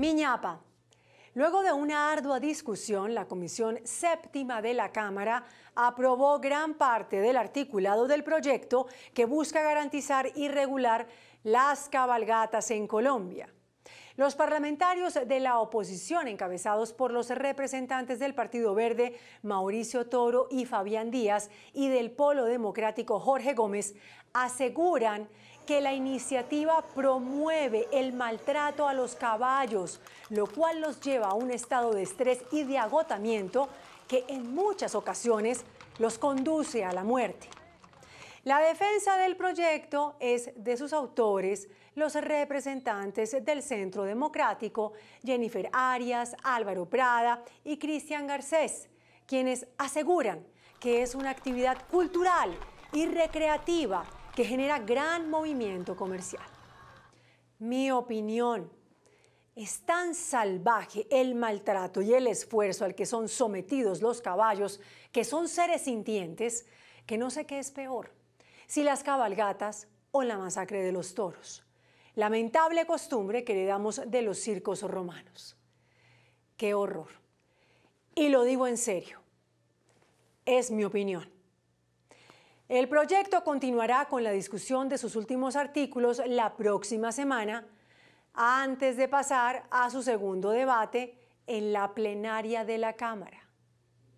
Miñapa. Luego de una ardua discusión, la Comisión Séptima de la Cámara aprobó gran parte del articulado del proyecto que busca garantizar y regular las cabalgatas en Colombia. Los parlamentarios de la oposición, encabezados por los representantes del Partido Verde, Mauricio Toro y Fabián Díaz, y del Polo Democrático, Jorge Gómez, aseguran que la iniciativa promueve el maltrato a los caballos, lo cual los lleva a un estado de estrés y de agotamiento que en muchas ocasiones los conduce a la muerte. La defensa del proyecto es de sus autores, los representantes del Centro Democrático, Jennifer Arias, Álvaro Prada y Cristian Garcés, quienes aseguran que es una actividad cultural y recreativa que genera gran movimiento comercial. Mi opinión, es tan salvaje el maltrato y el esfuerzo al que son sometidos los caballos, que son seres sintientes, que no sé qué es peor si las cabalgatas o la masacre de los toros, lamentable costumbre que heredamos de los circos romanos. ¡Qué horror! Y lo digo en serio, es mi opinión. El proyecto continuará con la discusión de sus últimos artículos la próxima semana, antes de pasar a su segundo debate en la plenaria de la Cámara.